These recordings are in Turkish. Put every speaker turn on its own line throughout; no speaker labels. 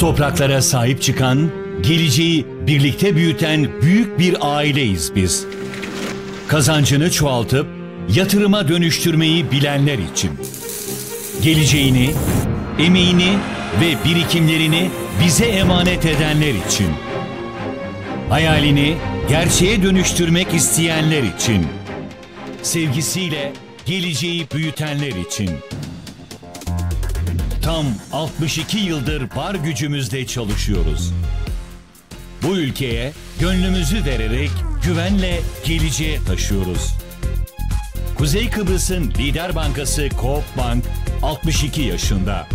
topraklara sahip çıkan, geleceği birlikte büyüten büyük bir aileyiz biz. Kazancını çoğaltıp yatırıma dönüştürmeyi
bilenler için. Geleceğini, emeğini ve birikimlerini bize emanet edenler için. Hayalini
gerçeğe dönüştürmek isteyenler için. Sevgisiyle geleceği büyütenler için. Tam 62 yıldır var gücümüzde çalışıyoruz. Bu ülkeye gönlümüzü vererek güvenle geleceğe taşıyoruz. Kuzey Kıbrıs'ın Lider Bankası Coop Bank 62 yaşında.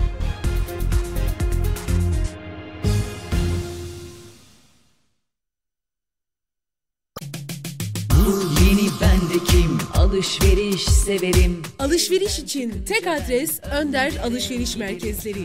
birikim Alışveriş severim Alışveriş için tek adres Önder Alışveriş Merkezleri.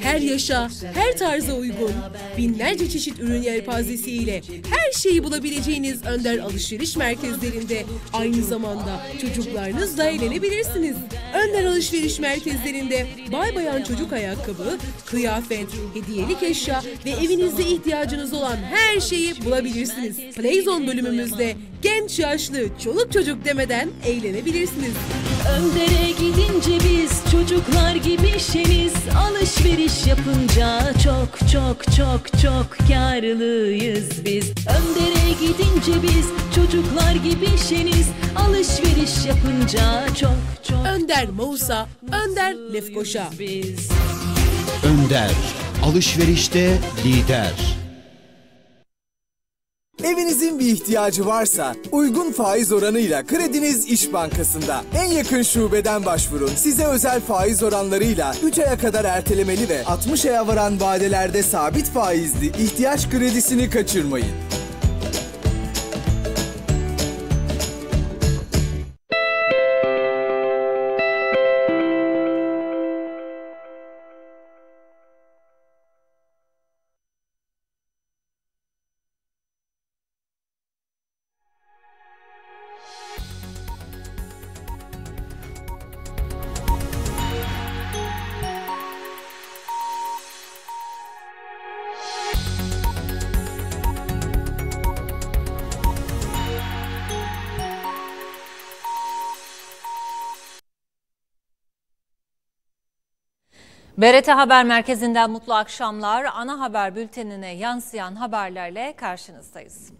Her yaşa, her tarza uygun, binlerce çeşit ürün yelpazesiyle her şeyi bulabileceğiniz Önder Alışveriş Merkezlerinde aynı zamanda çocuklarınızla eğlenebilirsiniz. Önder Alışveriş Merkezlerinde bay bayan çocuk ayakkabı, kıyafet, hediyelik eşya ve evinizde ihtiyacınız olan her şeyi bulabilirsiniz. Playzone bölümümüzde genç yaşlı çoluk çocuk demeden eğlenebilirsiniz. Önder'e gidince biz çocuklar gibi şeniz alışveriş yapınca çok çok çok çok karlıyız biz. Önder'e gidince biz çocuklar gibi şeniz alışveriş yapınca çok çok Önder Mousa, Önder Lefkoşa. Biz.
Önder
alışverişte lider.
Evinizin bir ihtiyacı varsa uygun faiz oranıyla Krediniz İş Bankası'nda. En yakın şubeden başvurun. Size özel faiz oranlarıyla 3 aya kadar ertelemeli ve 60 aya varan vadelerde sabit faizli ihtiyaç kredisini kaçırmayın.
BRT Haber Merkezi'nden mutlu akşamlar. Ana haber bültenine yansıyan haberlerle karşınızdayız.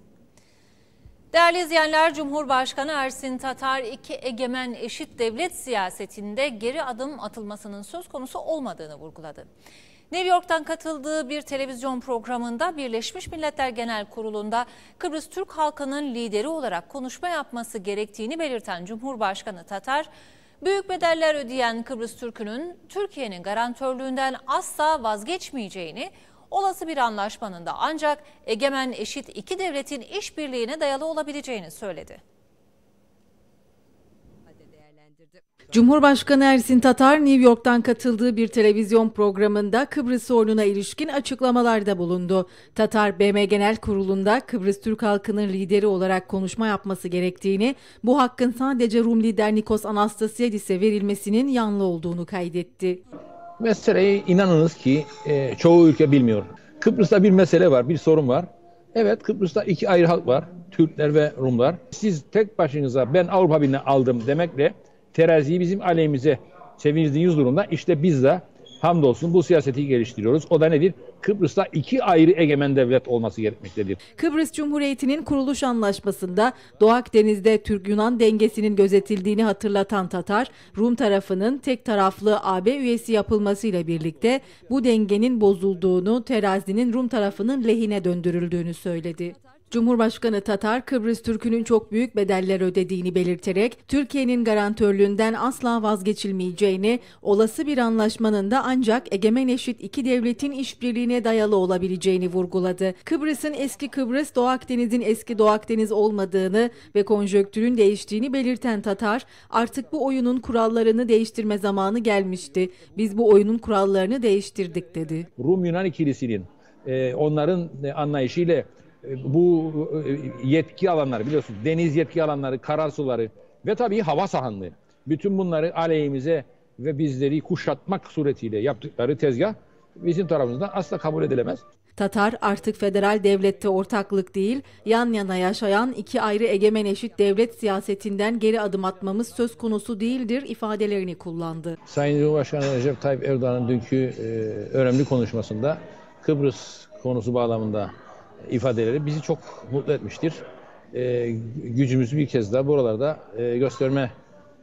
Değerli izleyenler, Cumhurbaşkanı Ersin Tatar iki egemen eşit devlet siyasetinde geri adım atılmasının söz konusu olmadığını vurguladı. New York'tan katıldığı bir televizyon programında Birleşmiş Milletler Genel Kurulu'nda Kıbrıs Türk halkının lideri olarak konuşma yapması gerektiğini belirten Cumhurbaşkanı Tatar, Büyük bedeller ödeyen Kıbrıs Türk'ünün Türkiye'nin garantörlüğünden asla vazgeçmeyeceğini, olası bir anlaşmanın da ancak egemen eşit iki devletin işbirliğine dayalı olabileceğini söyledi.
Cumhurbaşkanı Ersin Tatar New York'tan katıldığı bir televizyon programında Kıbrıs sorununa ilişkin açıklamalarda bulundu. Tatar BM Genel Kurulu'nda Kıbrıs Türk halkının lideri olarak konuşma yapması gerektiğini, bu hakkın sadece Rum lider Nikos Anastasiadis'e verilmesinin yanlı olduğunu kaydetti.
Meseleyi inanınız ki e, çoğu ülke bilmiyor. Kıbrıs'ta bir mesele var, bir sorun var. Evet Kıbrıs'ta iki ayrı halk var. Türkler ve Rumlar. Siz tek başınıza ben Avrupa Birliği'ne aldım demekle teraziyi bizim aleyhimize çevirdiğiniz durumda işte biz de hamdolsun bu siyaseti geliştiriyoruz. O da nedir? Kıbrıs'ta iki ayrı egemen devlet olması gerekmektedir.
Kıbrıs Cumhuriyeti'nin kuruluş anlaşmasında Doğu Akdeniz'de Türk-Yunan dengesinin gözetildiğini hatırlatan Tatar, Rum tarafının tek taraflı AB üyesi yapılmasıyla birlikte bu dengenin bozulduğunu, terazinin Rum tarafının lehine döndürüldüğünü söyledi. Cumhurbaşkanı Tatar, Kıbrıs Türk'ünün çok büyük bedeller ödediğini belirterek, Türkiye'nin garantörlüğünden asla vazgeçilmeyeceğini, olası bir anlaşmanın da ancak egemen eşit iki devletin işbirliğine dayalı olabileceğini vurguladı. Kıbrıs'ın eski Kıbrıs, Doğu Akdeniz'in eski Doğu Akdeniz olmadığını ve konjöktürün değiştiğini belirten Tatar, artık bu oyunun kurallarını değiştirme zamanı gelmişti. Biz bu oyunun kurallarını değiştirdik dedi.
Rum Yunan ikilisinin e, onların e, anlayışıyla e, bu e, yetki alanları biliyorsunuz deniz yetki alanları, kararsuları ve tabii hava sahanlığı. Bütün bunları aleyhimize ve bizleri kuşatmak suretiyle yaptıkları tezgah bizim tarafımızdan asla kabul edilemez.
Tatar artık federal devlette ortaklık değil, yan yana yaşayan iki ayrı egemen eşit devlet siyasetinden geri adım atmamız söz konusu değildir ifadelerini kullandı.
Sayın Cumhurbaşkanı Recep Tayyip Erdoğan'ın dünkü e, önemli konuşmasında Kıbrıs konusu bağlamında ifadeleri bizi çok mutlu etmiştir. E, gücümüzü bir kez daha buralarda e, gösterme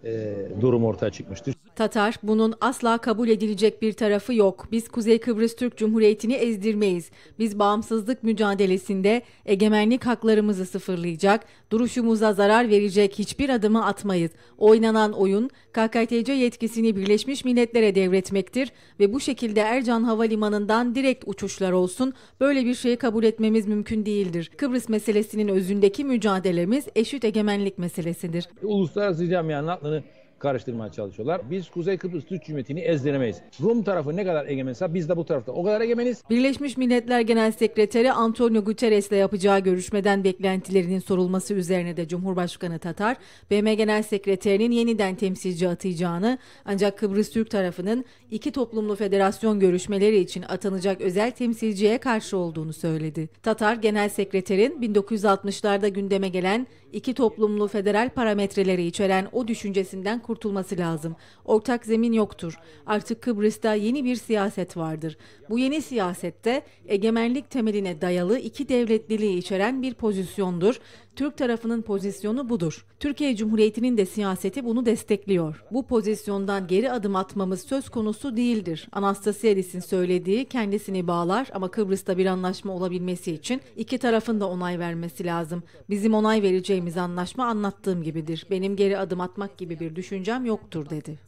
e, durumu ortaya çıkmıştır.
Tatar, bunun asla kabul edilecek bir tarafı yok. Biz Kuzey Kıbrıs Türk Cumhuriyeti'ni ezdirmeyiz. Biz bağımsızlık mücadelesinde egemenlik haklarımızı sıfırlayacak, duruşumuza zarar verecek hiçbir adımı atmayız. Oynanan oyun KKTC yetkisini Birleşmiş Milletler'e devretmektir ve bu şekilde Ercan Havalimanı'ndan direkt uçuşlar olsun. Böyle bir şeyi kabul etmemiz mümkün değildir. Kıbrıs meselesinin özündeki mücadelemiz eşit egemenlik meselesidir.
Uluslararası camianın haklarını karıştırmaya çalışıyorlar. Biz Kuzey Kıbrıs Türk Cumhuriyeti'ni ezdiremeyiz. Rum tarafı ne kadar egemense biz de bu tarafta o kadar egemeniz.
Birleşmiş Milletler Genel Sekreteri Antonio Guterres ile yapacağı görüşmeden beklentilerinin sorulması üzerine de Cumhurbaşkanı Tatar, BM Genel Sekreterinin yeniden temsilci atayacağını ancak Kıbrıs Türk tarafının iki toplumlu federasyon görüşmeleri için atanacak özel temsilciye karşı olduğunu söyledi. Tatar Genel Sekreterin 1960'larda gündeme gelen İki toplumlu federal parametreleri içeren o düşüncesinden kurtulması lazım. Ortak zemin yoktur. Artık Kıbrıs'ta yeni bir siyaset vardır. Bu yeni siyasette egemenlik temeline dayalı iki devletliliği içeren bir pozisyondur. Türk tarafının pozisyonu budur. Türkiye Cumhuriyeti'nin de siyaseti bunu destekliyor. Bu pozisyondan geri adım atmamız söz konusu değildir. Anastasiyelis'in söylediği kendisini bağlar ama Kıbrıs'ta bir anlaşma olabilmesi için iki tarafın da onay vermesi lazım. Bizim onay vereceğimiz anlaşma anlattığım gibidir. Benim geri adım atmak gibi bir düşüncem yoktur dedi.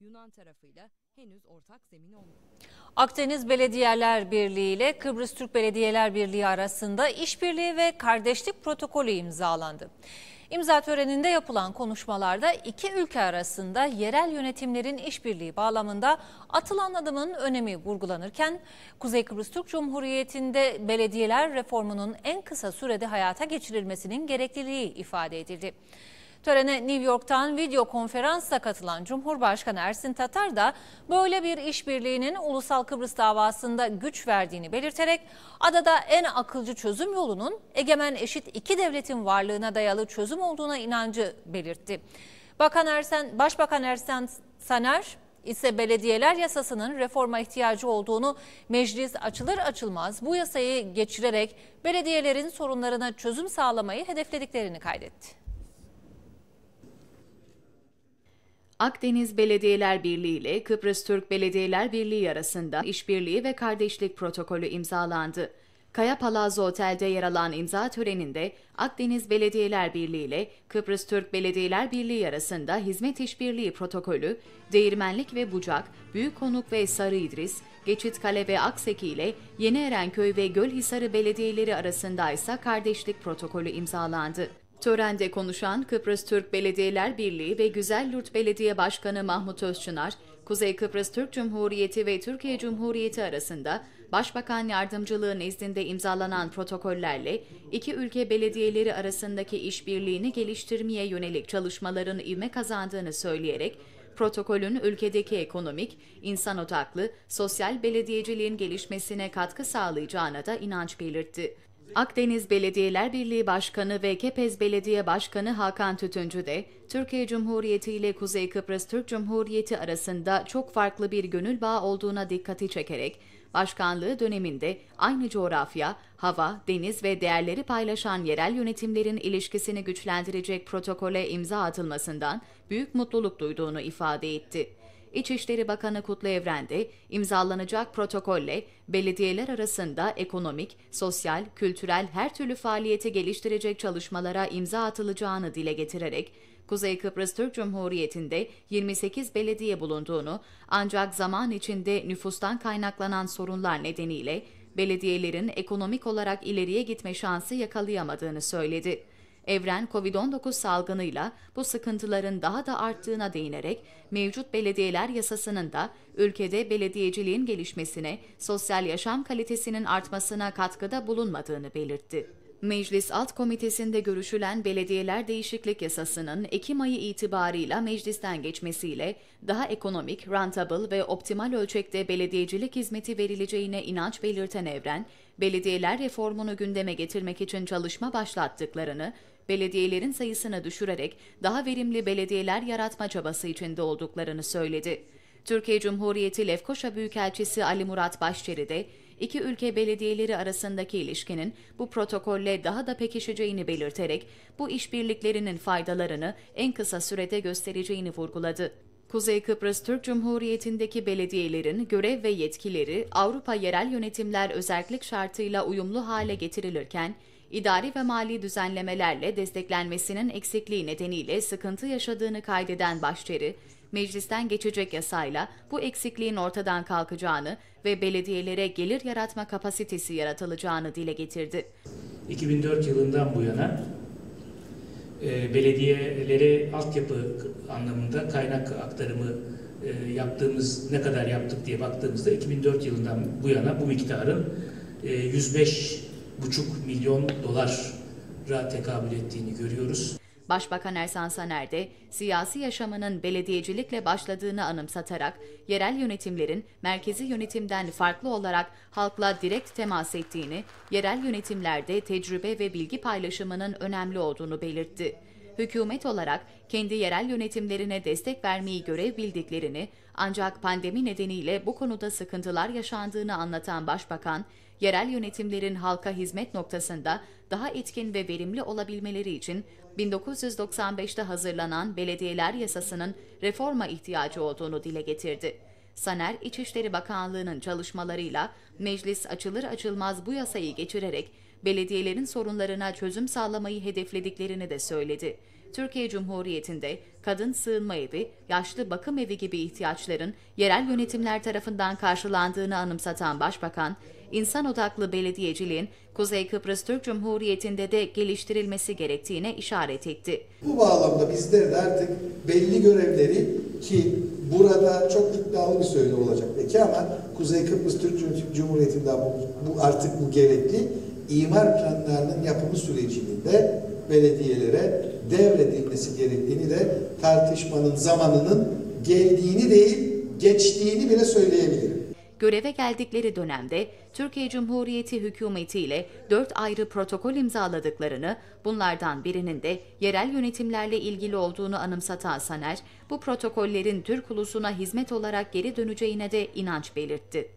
Yunan tarafıyla
henüz ortak zemin olmadı. Akdeniz Belediyeler Birliği ile Kıbrıs Türk Belediyeler Birliği arasında işbirliği ve kardeşlik protokolü imzalandı. İmza töreninde yapılan konuşmalarda iki ülke arasında yerel yönetimlerin işbirliği bağlamında atılan adımın önemi vurgulanırken Kuzey Kıbrıs Türk Cumhuriyeti'nde belediyeler reformunun en kısa sürede hayata geçirilmesinin gerekliliği ifade edildi. Törene New York'tan video konferansla katılan Cumhurbaşkanı Ersin Tatar da böyle bir işbirliğinin Ulusal Kıbrıs davasında güç verdiğini belirterek adada en akılcı çözüm yolunun egemen eşit iki devletin varlığına dayalı çözüm olduğuna inancı belirtti. Bakan Ersen, Başbakan Ersen Saner ise belediyeler yasasının reforma ihtiyacı olduğunu meclis açılır açılmaz bu yasayı geçirerek belediyelerin sorunlarına çözüm sağlamayı hedeflediklerini kaydetti.
Akdeniz Belediyeler Birliği ile Kıbrıs Türk Belediyeler Birliği arasında işbirliği ve kardeşlik protokolü imzalandı. Kaya Palazzo Otel'de yer alan imza töreninde Akdeniz Belediyeler Birliği ile Kıbrıs Türk Belediyeler Birliği arasında hizmet işbirliği protokolü, Değirmenlik ve Bucak, Büyükkonuk ve Sarı İdris, Geçitkale ve Akseki ile Yeni Erenköy ve Gölhisarı belediyeleri arasında ise kardeşlik protokolü imzalandı. Törende konuşan Kıbrıs Türk Belediyeler Birliği ve Güzellürt Belediye Başkanı Mahmut Özçınar, Kuzey Kıbrıs Türk Cumhuriyeti ve Türkiye Cumhuriyeti arasında Başbakan Yardımcılığı nezdinde imzalanan protokollerle iki ülke belediyeleri arasındaki işbirliğini geliştirmeye yönelik çalışmaların ivme kazandığını söyleyerek protokolün ülkedeki ekonomik, insan odaklı, sosyal belediyeciliğin gelişmesine katkı sağlayacağına da inanç belirtti. Akdeniz Belediyeler Birliği Başkanı ve Kepez Belediye Başkanı Hakan Tütüncü de Türkiye Cumhuriyeti ile Kuzey Kıbrıs Türk Cumhuriyeti arasında çok farklı bir gönül bağı olduğuna dikkati çekerek başkanlığı döneminde aynı coğrafya, hava, deniz ve değerleri paylaşan yerel yönetimlerin ilişkisini güçlendirecek protokole imza atılmasından büyük mutluluk duyduğunu ifade etti. İçişleri Bakanı Kutlu Evren imzalanacak protokolle belediyeler arasında ekonomik, sosyal, kültürel her türlü faaliyeti geliştirecek çalışmalara imza atılacağını dile getirerek Kuzey Kıbrıs Türk Cumhuriyeti'nde 28 belediye bulunduğunu ancak zaman içinde nüfustan kaynaklanan sorunlar nedeniyle belediyelerin ekonomik olarak ileriye gitme şansı yakalayamadığını söyledi. Evren, Covid-19 salgınıyla bu sıkıntıların daha da arttığına değinerek, mevcut belediyeler yasasının da ülkede belediyeciliğin gelişmesine, sosyal yaşam kalitesinin artmasına katkıda bulunmadığını belirtti. Meclis Alt Komitesi'nde görüşülen belediyeler değişiklik yasasının Ekim ayı itibarıyla meclisten geçmesiyle daha ekonomik, rentable ve optimal ölçekte belediyecilik hizmeti verileceğine inanç belirten Evren, belediyeler reformunu gündeme getirmek için çalışma başlattıklarını belediyelerin sayısını düşürerek daha verimli belediyeler yaratma çabası içinde olduklarını söyledi. Türkiye Cumhuriyeti Lefkoşa Büyükelçisi Ali Murat Başçeri de iki ülke belediyeleri arasındaki ilişkinin bu protokolle daha da pekişeceğini belirterek bu işbirliklerinin faydalarını en kısa sürede göstereceğini vurguladı. Kuzey Kıbrıs Türk Cumhuriyeti'ndeki belediyelerin görev ve yetkileri Avrupa yerel yönetimler özellik şartıyla uyumlu hale getirilirken İdari ve mali düzenlemelerle desteklenmesinin eksikliği nedeniyle sıkıntı yaşadığını kaydeden Başçeri, meclisten geçecek yasayla bu eksikliğin ortadan kalkacağını ve belediyelere gelir yaratma kapasitesi yaratılacağını dile getirdi.
2004 yılından bu yana e, belediyelere altyapı anlamında kaynak aktarımı e, yaptığımız, ne kadar yaptık diye baktığımızda 2004 yılından bu yana bu miktarın e, 105 milyon dolara tekabül ettiğini görüyoruz.
Başbakan Ersan Saner de siyasi yaşamının belediyecilikle başladığını anımsatarak yerel yönetimlerin merkezi yönetimden farklı olarak halkla direkt temas ettiğini, yerel yönetimlerde tecrübe ve bilgi paylaşımının önemli olduğunu belirtti. Hükümet olarak kendi yerel yönetimlerine destek vermeyi görev bildiklerini ancak pandemi nedeniyle bu konuda sıkıntılar yaşandığını anlatan Başbakan, yerel yönetimlerin halka hizmet noktasında daha etkin ve verimli olabilmeleri için 1995'te hazırlanan belediyeler yasasının reforma ihtiyacı olduğunu dile getirdi. Saner, İçişleri Bakanlığı'nın çalışmalarıyla meclis açılır açılmaz bu yasayı geçirerek belediyelerin sorunlarına çözüm sağlamayı hedeflediklerini de söyledi. Türkiye Cumhuriyeti'nde kadın sığınma evi, yaşlı bakım evi gibi ihtiyaçların yerel yönetimler tarafından karşılandığını anımsatan Başbakan, insan odaklı belediyeciliğin Kuzey Kıbrıs Türk Cumhuriyeti'nde de geliştirilmesi gerektiğine işaret etti.
Bu bağlamda bizler de artık belli görevleri ki burada çok iddialı bir söyle olacak peki ama Kuzey Kıbrıs Türk Cumhuriyeti'nde bu, bu artık bu gerekli imar planlarının yapımı sürecinde belediyelere devredilmesi gerektiğini de tartışmanın zamanının
geldiğini değil geçtiğini bile söyleyebilirim. Göreve geldikleri dönemde Türkiye Cumhuriyeti hükümeti ile dört ayrı protokol imzaladıklarını, bunlardan birinin de yerel yönetimlerle ilgili olduğunu anımsatan Saner, bu protokollerin Türk ulusuna hizmet olarak geri döneceğine de inanç belirtti.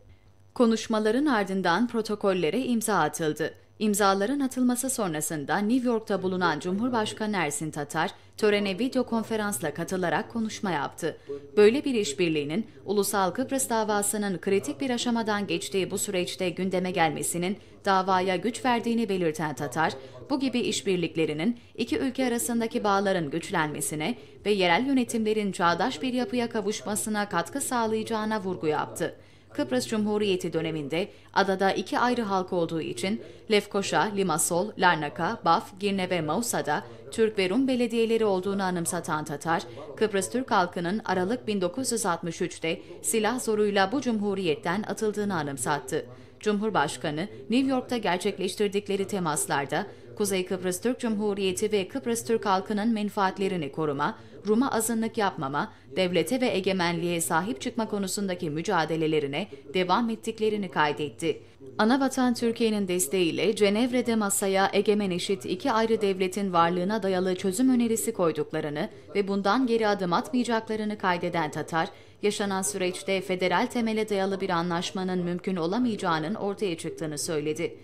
Konuşmaların ardından protokollere imza atıldı. İmzaların atılması sonrasında New York'ta bulunan Cumhurbaşkanı Ersin Tatar, törene video konferansla katılarak konuşma yaptı. Böyle bir işbirliğinin Ulusal Kıbrıs davasının kritik bir aşamadan geçtiği bu süreçte gündeme gelmesinin davaya güç verdiğini belirten Tatar, bu gibi işbirliklerinin iki ülke arasındaki bağların güçlenmesine ve yerel yönetimlerin çağdaş bir yapıya kavuşmasına katkı sağlayacağına vurgu yaptı. Kıbrıs Cumhuriyeti döneminde adada iki ayrı halk olduğu için Lefkoşa, Limasol, Larnaka, Baf, Girne ve Mausa'da Türk ve Rum belediyeleri olduğunu anımsatan Tatar, Kıbrıs Türk halkının Aralık 1963'te silah zoruyla bu cumhuriyetten atıldığını anımsattı. Cumhurbaşkanı, New York'ta gerçekleştirdikleri temaslarda Kuzey Kıbrıs Türk Cumhuriyeti ve Kıbrıs Türk halkının menfaatlerini koruma, Rum'a azınlık yapmama, devlete ve egemenliğe sahip çıkma konusundaki mücadelelerine devam ettiklerini kaydetti. Anavatan Türkiye'nin desteğiyle Cenevre'de masaya egemen eşit iki ayrı devletin varlığına dayalı çözüm önerisi koyduklarını ve bundan geri adım atmayacaklarını kaydeden Tatar, Yaşanan süreçte federal temele dayalı bir anlaşmanın mümkün olamayacağının ortaya çıktığını söyledi.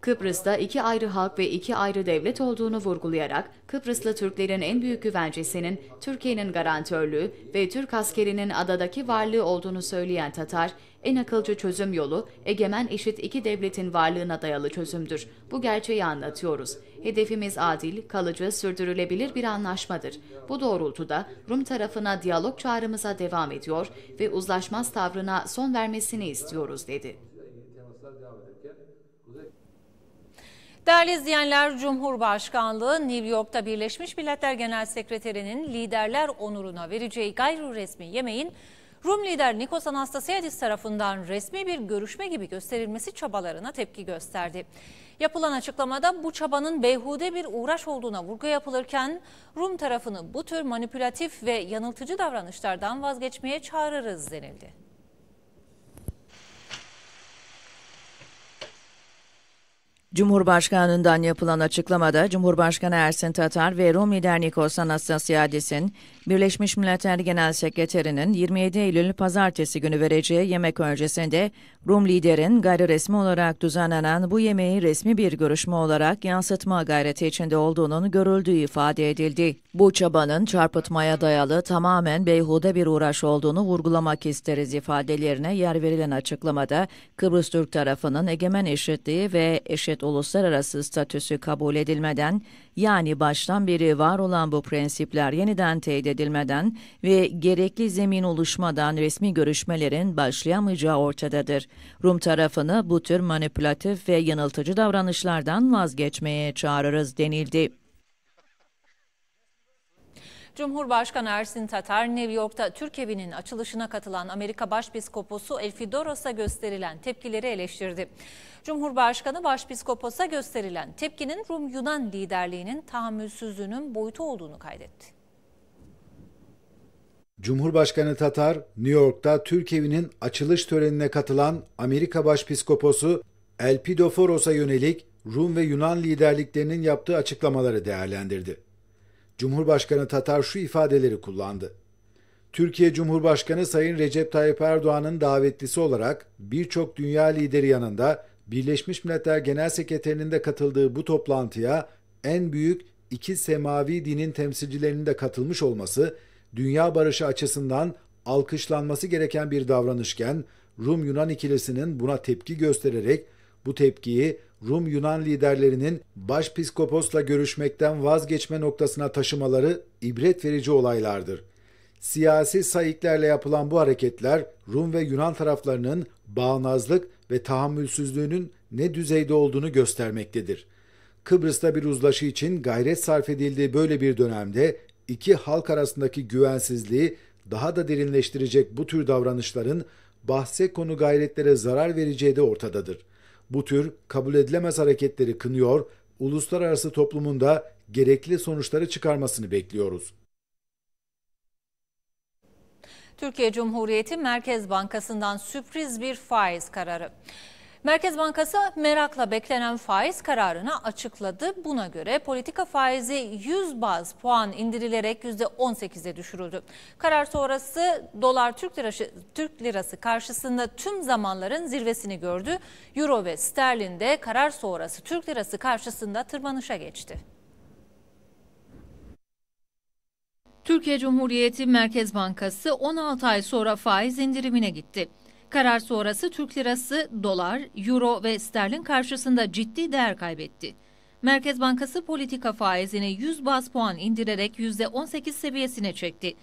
Kıbrıs'ta iki ayrı halk ve iki ayrı devlet olduğunu vurgulayarak Kıbrıslı Türklerin en büyük güvencesinin Türkiye'nin garantörlüğü ve Türk askerinin adadaki varlığı olduğunu söyleyen Tatar, en akılcı çözüm yolu egemen eşit iki devletin varlığına dayalı çözümdür. Bu gerçeği anlatıyoruz. Hedefimiz adil, kalıcı, sürdürülebilir bir anlaşmadır. Bu doğrultuda Rum tarafına diyalog çağrımıza devam ediyor ve uzlaşmaz tavrına son vermesini istiyoruz dedi.
Değerli izleyenler, Cumhurbaşkanlığı New York'ta Birleşmiş Milletler Genel Sekreterinin liderler onuruna vereceği gayri resmi yemeğin Rum lider Nikos Anastasiadis tarafından resmi bir görüşme gibi gösterilmesi çabalarına tepki gösterdi. Yapılan açıklamada bu çabanın beyhude bir uğraş olduğuna vurgu yapılırken Rum tarafını bu tür manipülatif ve yanıltıcı davranışlardan vazgeçmeye çağırırız denildi.
Cumhurbaşkanından yapılan açıklamada Cumhurbaşkanı Ersin Tatar ve Rum lider Nikos Anastasiadis'in Birleşmiş Milletler Genel Sekreterinin 27 Eylül pazartesi günü vereceği yemek öncesinde Rum liderin gayri resmi olarak düzenlenen bu yemeği resmi bir görüşme olarak yansıtma gayreti içinde olduğunun görüldüğü ifade edildi. Bu çabanın çarpıtmaya dayalı tamamen beyhude bir uğraş olduğunu vurgulamak isteriz ifadelerine yer verilen açıklamada Kıbrıs Türk tarafının egemen eşitliği ve eşit uluslararası statüsü kabul edilmeden, yani baştan beri var olan bu prensipler yeniden teyit edilmeden ve gerekli zemin oluşmadan resmi görüşmelerin başlayamayacağı ortadadır. Rum tarafını bu tür manipülatif ve yanıltıcı davranışlardan vazgeçmeye çağırırız denildi.
Cumhurbaşkanı Ersin Tatar, New York'ta Türk evinin açılışına katılan Amerika Başpiskoposu Elfidoros'a gösterilen tepkileri eleştirdi. Cumhurbaşkanı Başpiskopos'a gösterilen tepkinin Rum-Yunan liderliğinin tahammülsüzlüğünün boyutu olduğunu kaydetti.
Cumhurbaşkanı Tatar, New York'ta Türk evinin açılış törenine katılan Amerika Başpiskoposu Elpidoforos'a yönelik Rum ve Yunan liderliklerinin yaptığı açıklamaları değerlendirdi. Cumhurbaşkanı Tatar şu ifadeleri kullandı. Türkiye Cumhurbaşkanı Sayın Recep Tayyip Erdoğan'ın davetlisi olarak birçok dünya lideri yanında Birleşmiş Milletler Genel Sekreterinin de katıldığı bu toplantıya en büyük iki semavi dinin temsilcilerinin de katılmış olması dünya barışı açısından alkışlanması gereken bir davranışken Rum Yunan ikilisinin buna tepki göstererek bu tepkiyi Rum Yunan liderlerinin başpiskoposla görüşmekten vazgeçme noktasına taşımaları ibret verici olaylardır. Siyasi sayıklarla yapılan bu hareketler Rum ve Yunan taraflarının bağnazlık ve tahammülsüzlüğünün ne düzeyde olduğunu göstermektedir. Kıbrıs'ta bir uzlaşı için gayret sarf edildiği böyle bir dönemde iki halk arasındaki güvensizliği daha da derinleştirecek bu tür davranışların bahse konu gayretlere zarar vereceği de ortadadır.'' Bu tür kabul edilemez hareketleri kınıyor, uluslararası toplumunda gerekli sonuçları çıkarmasını bekliyoruz.
Türkiye Cumhuriyeti Merkez Bankası'ndan sürpriz bir faiz kararı. Merkez Bankası merakla beklenen faiz kararını açıkladı. Buna göre politika faizi 100 baz puan indirilerek %18'e düşürüldü. Karar sonrası dolar Türk lirası, Türk lirası karşısında tüm zamanların zirvesini gördü. Euro ve sterlin de karar sonrası Türk lirası karşısında tırmanışa geçti. Türkiye Cumhuriyeti Merkez Bankası 16 ay sonra faiz indirimine gitti. Karar sonrası Türk lirası dolar, euro ve sterlin karşısında ciddi değer kaybetti. Merkez Bankası politika faizini 100 bas puan indirerek %18 seviyesine çekti.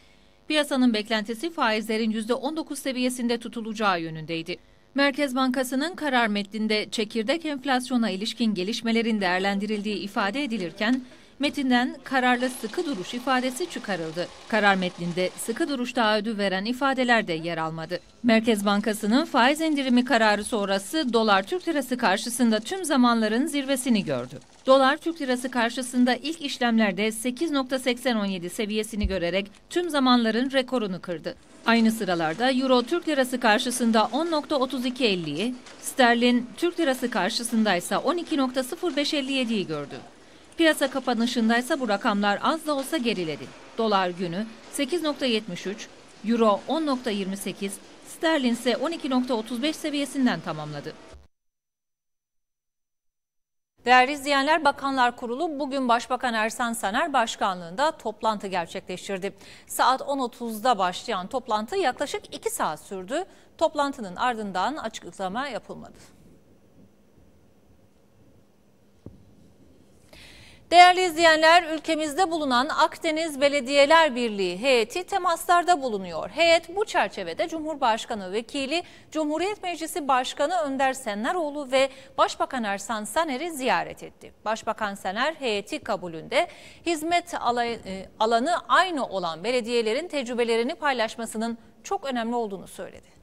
Piyasanın beklentisi faizlerin %19 seviyesinde tutulacağı yönündeydi. Merkez Bankası'nın karar metninde çekirdek enflasyona ilişkin gelişmelerin değerlendirildiği ifade edilirken Metinden kararlı sıkı duruş ifadesi çıkarıldı. Karar metninde sıkı duruş taahhüdü veren ifadeler de yer almadı. Merkez Bankası'nın faiz indirimi kararı sonrası dolar Türk lirası karşısında tüm zamanların zirvesini gördü. Dolar Türk lirası karşısında ilk işlemlerde 8.8017 seviyesini görerek tüm zamanların rekorunu kırdı. Aynı sıralarda Euro Türk lirası karşısında 10.3250'yi, sterlin Türk lirası karşısında ise 12.0557'yi gördü. Piyasa kapanışındaysa bu rakamlar az da olsa geriledi. Dolar günü 8.73, Euro 10.28, Sterlin ise 12.35 seviyesinden tamamladı. Değerli izleyenler, Bakanlar Kurulu bugün Başbakan Ersen Saner başkanlığında toplantı gerçekleştirdi. Saat 10.30'da başlayan toplantı yaklaşık 2 saat sürdü. Toplantının ardından açıklama yapılmadı. Değerli izleyenler, ülkemizde bulunan Akdeniz Belediyeler Birliği heyeti temaslarda bulunuyor. Heyet bu çerçevede Cumhurbaşkanı Vekili, Cumhuriyet Meclisi Başkanı Önder Senleroğlu ve Başbakan Ersan Saner'i ziyaret etti. Başbakan Saner heyeti kabulünde hizmet e, alanı aynı olan belediyelerin tecrübelerini paylaşmasının çok önemli olduğunu söyledi.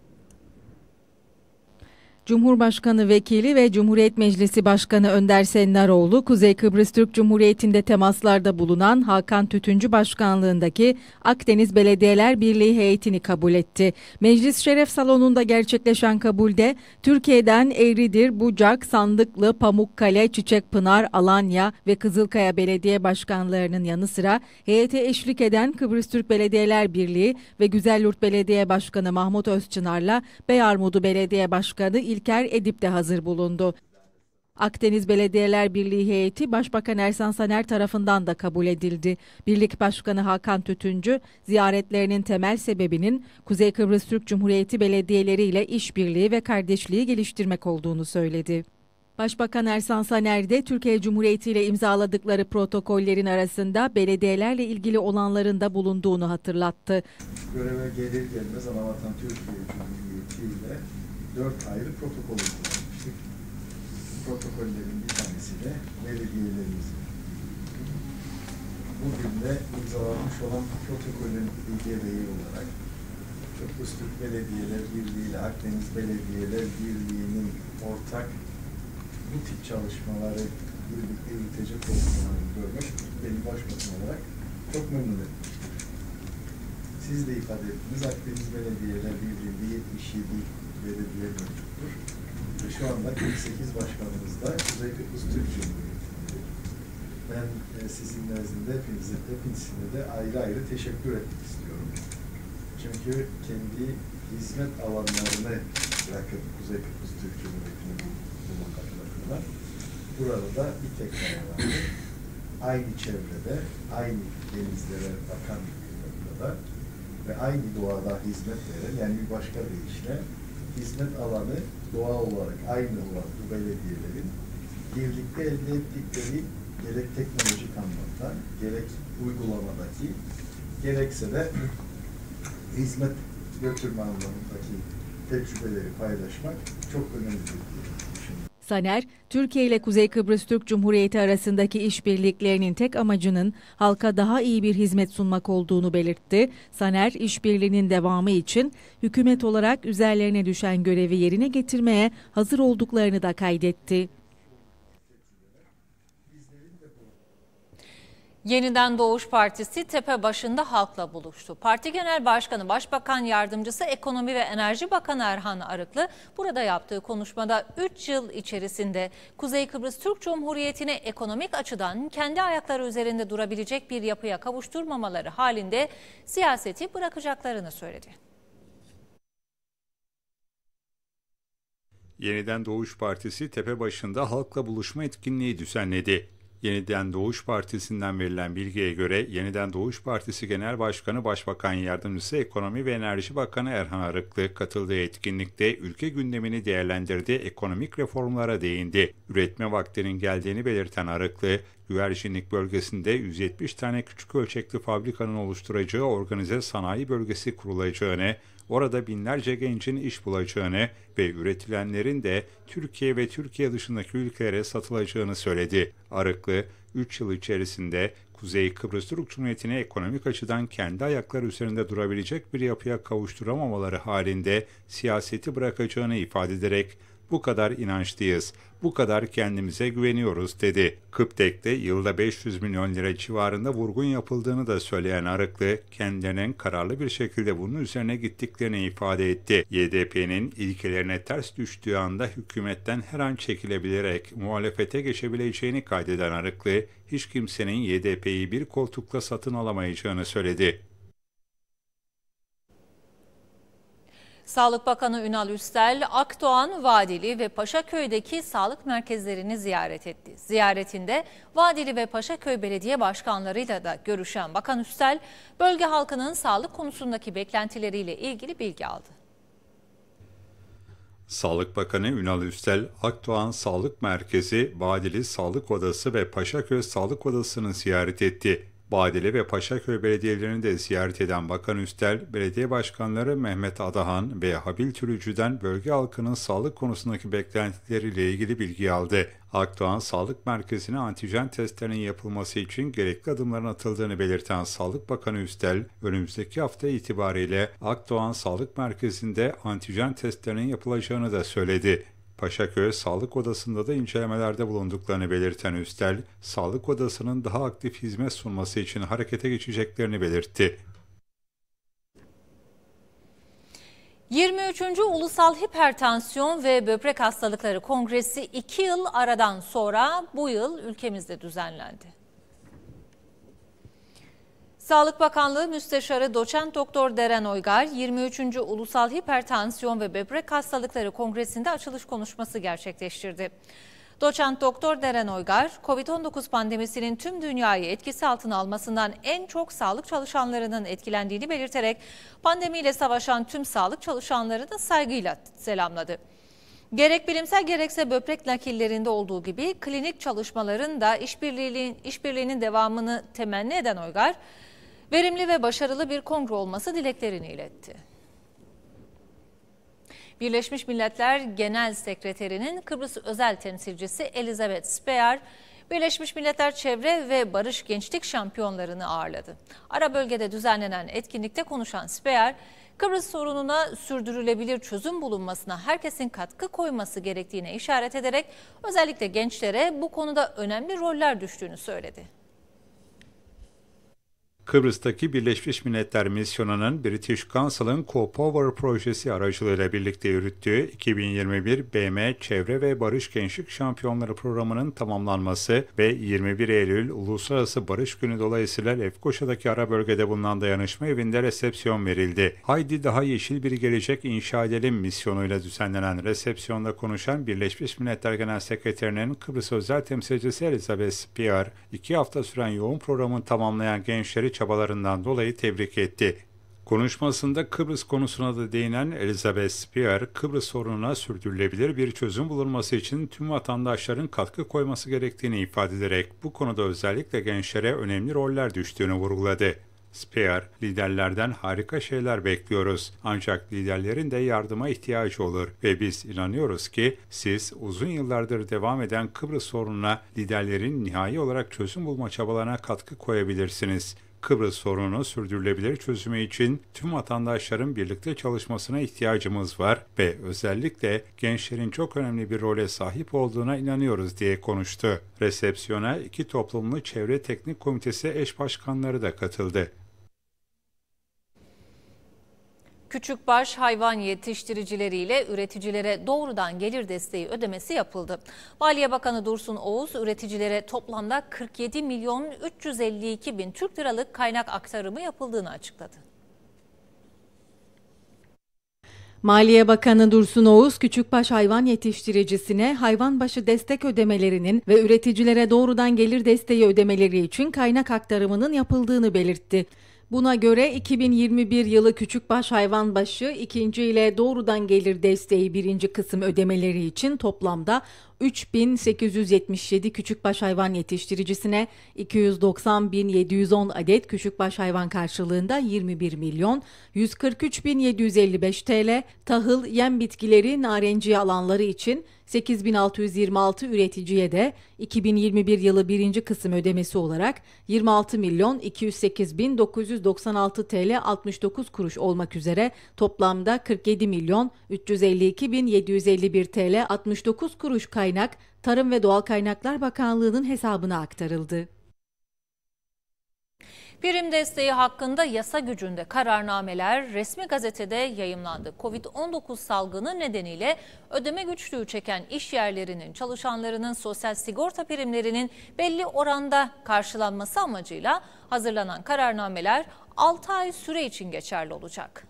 Cumhurbaşkanı Vekili ve Cumhuriyet Meclisi Başkanı Önder Sennaroğlu, Kuzey Kıbrıs Türk Cumhuriyeti'nde temaslarda bulunan Hakan Tütüncü Başkanlığındaki Akdeniz Belediyeler Birliği heyetini kabul etti. Meclis Şeref Salonu'nda gerçekleşen kabulde Türkiye'den Eğridir, Bucak, Sandıklı, Pamukkale, Çiçekpınar, Alanya ve Kızılkaya Belediye Başkanlarının yanı sıra heyete eşlik eden Kıbrıs Türk Belediyeler Birliği ve Güzelyurt Belediye Başkanı Mahmut Özçınar'la Beyarmudu Belediye Başkanı İl İlker de hazır bulundu. Akdeniz Belediyeler Birliği heyeti Başbakan Ersan Saner tarafından da kabul edildi. Birlik Başkanı Hakan Tütüncü ziyaretlerinin temel sebebinin Kuzey Kıbrıs Türk Cumhuriyeti belediyeleri ile işbirliği ve kardeşliği geliştirmek olduğunu söyledi. Başbakan Ersan Saner de Türkiye Cumhuriyeti ile imzaladıkları protokollerin arasında belediyelerle ilgili olanların da bulunduğunu hatırlattı.
Göreve gelir gelmez ama Anavatan Türkiye Cumhuriyeti ile dört ayrı protokol kullanmıştık. Protokollerin bir tanesi de belediyelerimiz. Bugün de imzalanmış olan protokolün ilgeliği olarak Kıbrıs Türk Belediyeler Birliği ile Akdeniz Belediyeler Birliği'nin ortak bu tip çalışmaları birlikte yürütecek olduğunu görmek beni başbakan olarak çok memnun etmiştir. Siz de ifade ettiniz Akdeniz Belediyeler Birliği işi değil belediye mevcuttur. Ve şu anda 48 başkanımızda Kuzey Kıbrıs Türk Cumhuriyeti'ndedir. Ben e, sizin nezdinde hepinize, hepinizine de ayrı ayrı teşekkür etmek istiyorum. Çünkü kendi hizmet alanlarını bırakıp Kuzey Kıbrıs Türk Cumhuriyeti'nin bulmak adına burada da bir tek karar Aynı çevrede, aynı denizlere bakan bir noktada ve aynı doğada hizmet veren yani bir başka deyişle hizmet alanı doğal olarak aynı olan bu belediyelerin birlikte elde ettikleri gerek teknolojik anlamda, gerek uygulamadaki, gerekse de hizmet götürme anlamındaki tecrübeleri paylaşmak çok önemli bir şey.
Saner, Türkiye ile Kuzey Kıbrıs Türk Cumhuriyeti arasındaki işbirliklerinin tek amacının halka daha iyi bir hizmet sunmak olduğunu belirtti. Saner, işbirliğinin devamı için hükümet olarak üzerlerine düşen görevi yerine getirmeye hazır olduklarını da kaydetti.
Yeniden Doğuş Partisi tepe başında halkla buluştu. Parti Genel Başkanı, Başbakan Yardımcısı Ekonomi ve Enerji Bakanı Erhan Arıklı burada yaptığı konuşmada 3 yıl içerisinde Kuzey Kıbrıs Türk Cumhuriyeti'ne ekonomik açıdan kendi ayakları üzerinde durabilecek bir yapıya kavuşturmamaları halinde siyaseti bırakacaklarını söyledi.
Yeniden Doğuş Partisi tepe başında halkla buluşma etkinliği düzenledi. Yeniden Doğuş Partisi'nden verilen bilgiye göre Yeniden Doğuş Partisi Genel Başkanı Başbakan Yardımcısı Ekonomi ve Enerji Bakanı Erhan Arıklı katıldığı etkinlikte ülke gündemini değerlendirdi, ekonomik reformlara değindi. Üretme vaktinin geldiğini belirten Arıklı, Güvercinlik bölgesinde 170 tane küçük ölçekli fabrikanın oluşturacağı organize sanayi bölgesi kurulacağını, orada binlerce gencin iş bulacağını ve üretilenlerin de Türkiye ve Türkiye dışındaki ülkelere satılacağını söyledi. Arıklı, 3 yıl içerisinde Kuzey Kıbrıs Türk Cumhuriyeti'ni ekonomik açıdan kendi ayakları üzerinde durabilecek bir yapıya kavuşturamamaları halinde siyaseti bırakacağını ifade ederek bu kadar inançlıyız, bu kadar kendimize güveniyoruz dedi. Kıptek'te yılda 500 milyon lira civarında vurgun yapıldığını da söyleyen Arıklı, kendilerinin kararlı bir şekilde bunun üzerine gittiklerini ifade etti. YDP'nin ilkelerine ters düştüğü anda hükümetten her an çekilebilerek muhalefete geçebileceğini kaydeden Arıklı, hiç kimsenin YDP'yi bir koltukla satın alamayacağını söyledi.
Sağlık Bakanı Ünal Üstel, Akdoğan, Vadili ve Paşaköy'deki sağlık merkezlerini ziyaret etti. Ziyaretinde Vadili ve Paşaköy belediye başkanlarıyla da görüşen Bakan Üstel, bölge halkının sağlık konusundaki beklentileriyle ilgili bilgi aldı.
Sağlık Bakanı Ünal Üstel, Akdoğan Sağlık Merkezi, Vadili Sağlık Odası ve Paşaköy Sağlık Odası'nı ziyaret etti. Badeli ve Paşaköy belediyelerini de ziyaret eden Bakan Üstel, belediye başkanları Mehmet Adahan ve Habil Türücü'den bölge halkının sağlık konusundaki beklentileriyle ilgili bilgi aldı. Akdoğan, sağlık merkezine antijen testlerinin yapılması için gerekli adımların atıldığını belirten Sağlık Bakanı Üstel, önümüzdeki hafta itibariyle Akdoğan Sağlık Merkezi'nde antijen testlerinin yapılacağını da söyledi. Paşaköy Sağlık Odası'nda da incelemelerde bulunduklarını belirten Üstel, Sağlık Odası'nın daha aktif hizmet sunması için harekete geçeceklerini belirtti.
23. Ulusal Hipertansiyon ve Böbrek Hastalıkları Kongresi 2 yıl aradan sonra bu yıl ülkemizde düzenlendi. Sağlık Bakanlığı Müsteşarı Doçent Doktor Deren Oygar 23. Ulusal Hipertansiyon ve Böbrek Hastalıkları Kongresi'nde açılış konuşması gerçekleştirdi. Doçent Doktor Deren Oygar, COVID-19 pandemisinin tüm dünyayı etkisi altına almasından en çok sağlık çalışanlarının etkilendiğini belirterek pandemiyle savaşan tüm sağlık çalışanlarını saygıyla selamladı. Gerek bilimsel gerekse böbrek nakillerinde olduğu gibi klinik çalışmaların da işbirliğinin, işbirliğinin devamını temenni eden Oygar, verimli ve başarılı bir kongre olması dileklerini iletti. Birleşmiş Milletler Genel Sekreterinin Kıbrıs Özel Temsilcisi Elizabeth Speer, Birleşmiş Milletler Çevre ve Barış Gençlik Şampiyonlarını ağırladı. Ara bölgede düzenlenen etkinlikte konuşan Speer, Kıbrıs sorununa sürdürülebilir çözüm bulunmasına herkesin katkı koyması gerektiğine işaret ederek özellikle gençlere bu konuda önemli roller düştüğünü söyledi.
Kıbrıs'taki Birleşmiş Milletler Misyonu'nun British Council'ın Co-Power projesi aracılığıyla birlikte yürüttüğü 2021 BM Çevre ve Barış Gençlik Şampiyonları programının tamamlanması ve 21 Eylül Uluslararası Barış Günü dolayısıyla Lefkoşa'daki ara bölgede bulunan dayanışma evinde resepsiyon verildi. Haydi daha yeşil bir gelecek inşa edelim misyonuyla düzenlenen resepsiyonda konuşan Birleşmiş Milletler Genel Sekreterinin Kıbrıs Özel Temsilcisi Elizabeth Spear, iki hafta süren yoğun programın tamamlayan gençleri çabalarından dolayı tebrik etti. Konuşmasında Kıbrıs konusuna da değinen Elizabeth Spear, Kıbrıs sorununa sürdürülebilir bir çözüm bulunması için tüm vatandaşların katkı koyması gerektiğini ifade ederek bu konuda özellikle gençlere önemli roller düştüğünü vurguladı. Spear, liderlerden harika şeyler bekliyoruz ancak liderlerin de yardıma ihtiyacı olur ve biz inanıyoruz ki siz uzun yıllardır devam eden Kıbrıs sorununa liderlerin nihai olarak çözüm bulma çabalarına katkı koyabilirsiniz. Kıbrıs sorununu sürdürülebilir çözümü için tüm vatandaşların birlikte çalışmasına ihtiyacımız var ve özellikle gençlerin çok önemli bir role sahip olduğuna inanıyoruz diye konuştu. Resepsiyona iki toplumlu çevre teknik komitesi eş başkanları da katıldı.
Küçükbaş hayvan yetiştiricileriyle üreticilere doğrudan gelir desteği ödemesi yapıldı. Maliye Bakanı Dursun Oğuz üreticilere toplamda 47 milyon 352 bin Türk liralık kaynak aktarımı yapıldığını açıkladı.
Maliye Bakanı Dursun Oğuz, küçükbaş hayvan yetiştiricisine hayvan başı destek ödemelerinin ve üreticilere doğrudan gelir desteği ödemeleri için kaynak aktarımının yapıldığını belirtti. Buna göre 2021 yılı küçük baş hayvan başı ikinci ile doğrudan gelir desteği birinci kısım ödemeleri için toplamda 3877 küçük baş hayvan yetiştiricisine 290.710 adet küçük baş hayvan karşılığında 21 milyon 143.755 TL tahıl, yem bitkileri, narenciye alanları için 8626 üreticiye de 2021 yılı birinci kısım ödemesi olarak 26 milyon 208 bin 996 TL 69 kuruş olmak üzere toplamda 47 milyon 352 bin 751 TL 69 kuruş kaynak Tarım ve Doğal Kaynaklar Bakanlığı'nın hesabına aktarıldı.
Prim desteği hakkında yasa gücünde kararnameler resmi gazetede yayımlandı. Covid-19 salgını nedeniyle ödeme güçlüğü çeken iş yerlerinin çalışanlarının sosyal sigorta primlerinin belli oranda karşılanması amacıyla hazırlanan kararnameler 6 ay süre için geçerli olacak.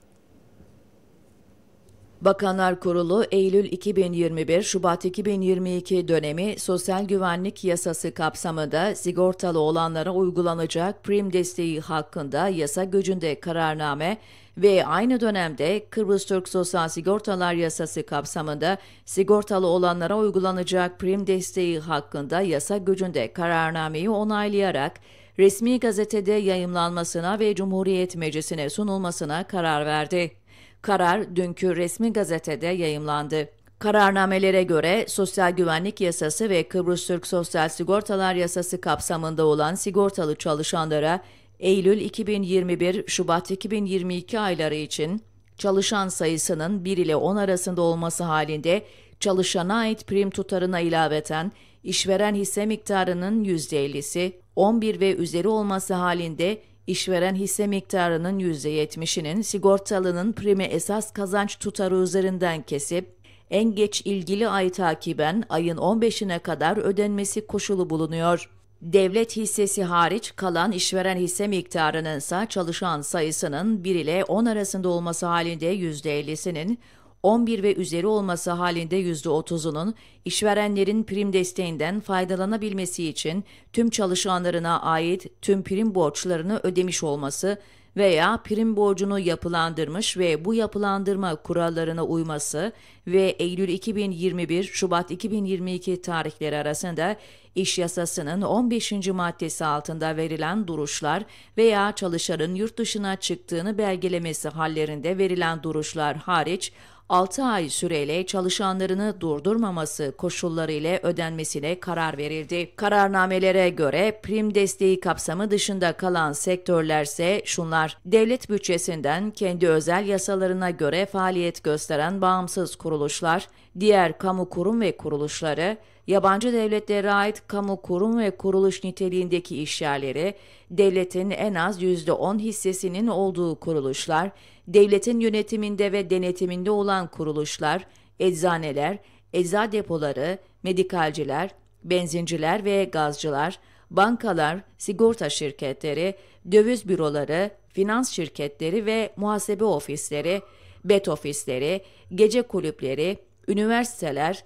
Bakanlar Kurulu Eylül 2021 Şubat 2022 dönemi Sosyal Güvenlik Yasası kapsamında sigortalı olanlara uygulanacak prim desteği hakkında yasa gücünde kararname ve aynı dönemde Kıbrıs Türk Sosyal Sigortalar Yasası kapsamında sigortalı olanlara uygulanacak prim desteği hakkında yasa gücünde kararnameyi onaylayarak resmi gazetede yayımlanmasına ve Cumhuriyet Meclisi'ne sunulmasına karar verdi. Karar dünkü resmi gazetede yayımlandı. Kararnamelere göre Sosyal Güvenlik Yasası ve Kıbrıs Türk Sosyal Sigortalar Yasası kapsamında olan sigortalı çalışanlara Eylül 2021 Şubat 2022 ayları için çalışan sayısının 1 ile 10 arasında olması halinde çalışana ait prim tutarına ilaveten işveren hisse miktarının %50'si 11 ve üzeri olması halinde İşveren hisse miktarının %70'inin sigortalının primi esas kazanç tutarı üzerinden kesip en geç ilgili ay takiben ayın 15'ine kadar ödenmesi koşulu bulunuyor. Devlet hissesi hariç kalan işveren hisse miktarının ise çalışan sayısının 1 ile 10 arasında olması halinde %50'sinin, 11 ve üzeri olması halinde %30'unun işverenlerin prim desteğinden faydalanabilmesi için tüm çalışanlarına ait tüm prim borçlarını ödemiş olması veya prim borcunu yapılandırmış ve bu yapılandırma kurallarına uyması ve Eylül 2021 Şubat 2022 tarihleri arasında iş yasasının 15. maddesi altında verilen duruşlar veya çalışanın yurt dışına çıktığını belgelemesi hallerinde verilen duruşlar hariç 6 ay süreyle çalışanlarını durdurmaması koşulları ile ödenmesine karar verildi. Kararnamelere göre prim desteği kapsamı dışında kalan sektörlerse şunlar: devlet bütçesinden kendi özel yasalarına göre faaliyet gösteren bağımsız kuruluşlar, diğer kamu kurum ve kuruluşları, yabancı devletlere ait kamu kurum ve kuruluş niteliğindeki işyerleri, devletin en az %10 hissesinin olduğu kuruluşlar, devletin yönetiminde ve denetiminde olan kuruluşlar, eczaneler, ecza depoları, medikalciler, benzinciler ve gazcılar, bankalar, sigorta şirketleri, döviz büroları, finans şirketleri ve muhasebe ofisleri, bet ofisleri, gece kulüpleri, üniversiteler,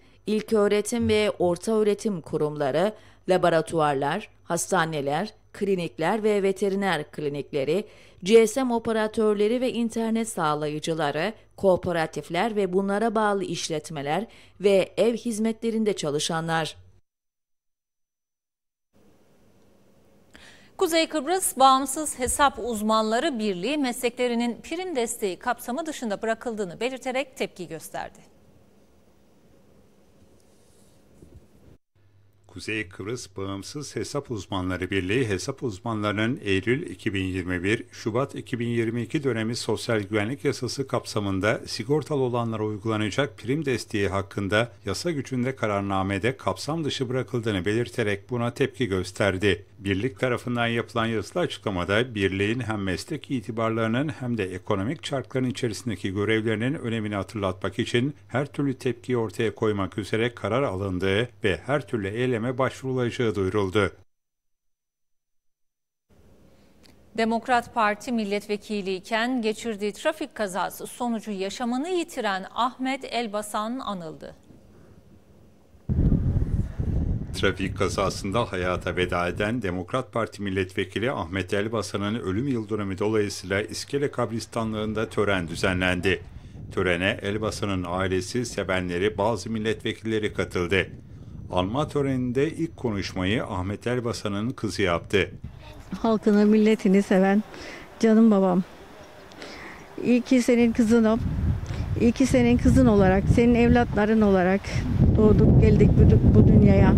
öğretim ve orta öğretim kurumları, laboratuvarlar, hastaneler, klinikler ve veteriner klinikleri, GSM operatörleri ve internet sağlayıcıları, kooperatifler ve bunlara bağlı işletmeler ve ev hizmetlerinde çalışanlar.
Kuzey Kıbrıs Bağımsız Hesap Uzmanları Birliği mesleklerinin prim desteği kapsamı dışında bırakıldığını belirterek tepki gösterdi.
Kuzey Kıbrıs Bağımsız Hesap Uzmanları Birliği hesap uzmanlarının Eylül 2021 Şubat 2022 dönemi sosyal güvenlik yasası kapsamında sigortalı olanlara uygulanacak prim desteği hakkında yasa gücünde kararnamede kapsam dışı bırakıldığını belirterek buna tepki gösterdi. Birlik tarafından yapılan yazılı açıklamada birliğin hem meslek itibarlarının hem de ekonomik çarkların içerisindeki görevlerinin önemini hatırlatmak için her türlü tepkiyi ortaya koymak üzere karar alındığı ve her türlü eylem sisteme başvurulacağı duyuruldu.
Demokrat Parti milletvekiliyken geçirdiği trafik kazası sonucu yaşamını yitiren Ahmet Elbasan anıldı.
Trafik kazasında hayata veda eden Demokrat Parti milletvekili Ahmet Elbasan'ın ölüm yıldönümü dolayısıyla İskele kabristanlığında tören düzenlendi. Törene Elbasan'ın ailesi, sevenleri, bazı milletvekilleri katıldı. Alma töreninde ilk konuşmayı Ahmet Elbasan'ın kızı yaptı.
Halkını, milletini seven canım babam. İyi ki senin kızınım. İyi ki senin kızın olarak, senin evlatların olarak doğduk, geldik bu, bu dünyaya.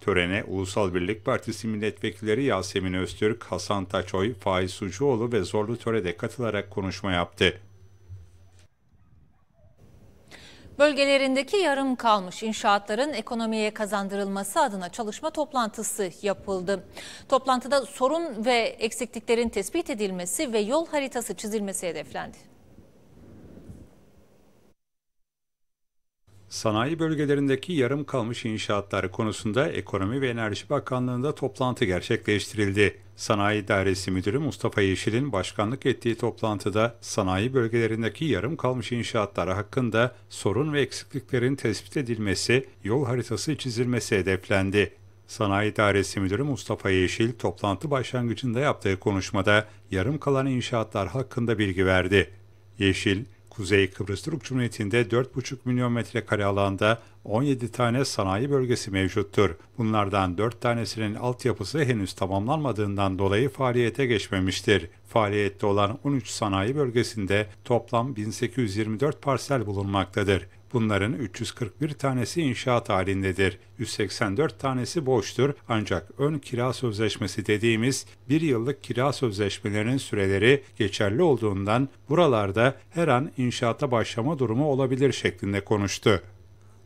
Törene Ulusal Birlik Partisi milletvekilleri Yasemin Öztürk, Hasan Taçoy, Faiz Sucuoğlu ve Zorlu Töre'de katılarak konuşma yaptı.
Bölgelerindeki yarım kalmış inşaatların ekonomiye kazandırılması adına çalışma toplantısı yapıldı. Toplantıda sorun ve eksikliklerin tespit edilmesi ve yol haritası çizilmesi hedeflendi.
Sanayi bölgelerindeki yarım kalmış inşaatlar konusunda Ekonomi ve Enerji Bakanlığı'nda toplantı gerçekleştirildi. Sanayi Dairesi Müdürü Mustafa Yeşil'in başkanlık ettiği toplantıda sanayi bölgelerindeki yarım kalmış inşaatlara hakkında sorun ve eksikliklerin tespit edilmesi, yol haritası çizilmesi hedeflendi. Sanayi Dairesi Müdürü Mustafa Yeşil toplantı başlangıcında yaptığı konuşmada yarım kalan inşaatlar hakkında bilgi verdi. Yeşil, Kuzey Kıbrıs Türk Cumhuriyeti'nde 4,5 milyon metrekare alanda 17 tane sanayi bölgesi mevcuttur. Bunlardan 4 tanesinin altyapısı henüz tamamlanmadığından dolayı faaliyete geçmemiştir. Faaliyette olan 13 sanayi bölgesinde toplam 1824 parsel bulunmaktadır. Bunların 341 tanesi inşaat halindedir. 184 tanesi boştur ancak ön kira sözleşmesi dediğimiz bir yıllık kira sözleşmelerinin süreleri geçerli olduğundan buralarda her an inşaata başlama durumu olabilir şeklinde konuştu.